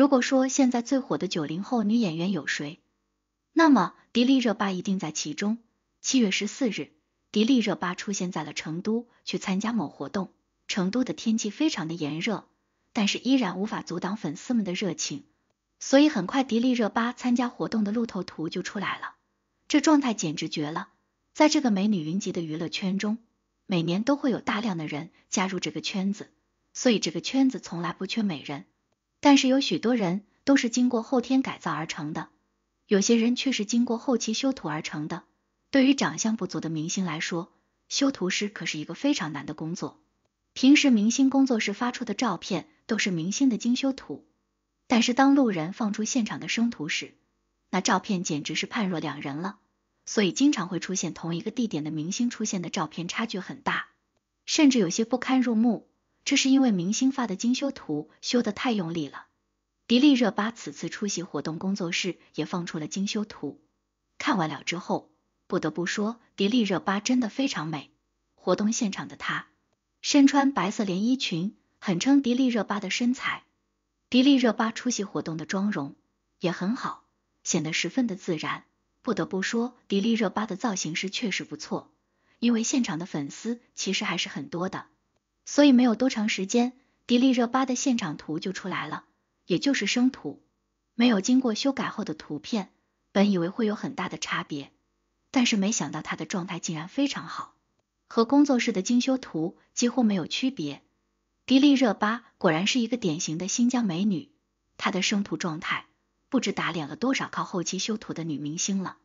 如果说现在最火的九零后女演员有谁，那么迪丽热巴一定在其中。七月十四日，迪丽热巴出现在了成都，去参加某活动。成都的天气非常的炎热，但是依然无法阻挡粉丝们的热情。所以很快，迪丽热巴参加活动的路透图就出来了，这状态简直绝了。在这个美女云集的娱乐圈中，每年都会有大量的人加入这个圈子，所以这个圈子从来不缺美人。但是有许多人都是经过后天改造而成的，有些人却是经过后期修图而成的。对于长相不足的明星来说，修图师可是一个非常难的工作。平时明星工作室发出的照片都是明星的精修图，但是当路人放出现场的生图时，那照片简直是判若两人了。所以经常会出现同一个地点的明星出现的照片差距很大，甚至有些不堪入目。这是因为明星发的精修图修的太用力了。迪丽热巴此次出席活动，工作室也放出了精修图。看完了之后，不得不说，迪丽热巴真的非常美。活动现场的她身穿白色连衣裙，很称迪丽热巴的身材。迪丽热巴出席活动的妆容也很好，显得十分的自然。不得不说，迪丽热巴的造型师确实不错。因为现场的粉丝其实还是很多的。所以没有多长时间，迪丽热巴的现场图就出来了，也就是生图，没有经过修改后的图片。本以为会有很大的差别，但是没想到她的状态竟然非常好，和工作室的精修图几乎没有区别。迪丽热巴果然是一个典型的新疆美女，她的生图状态不知打脸了多少靠后期修图的女明星了。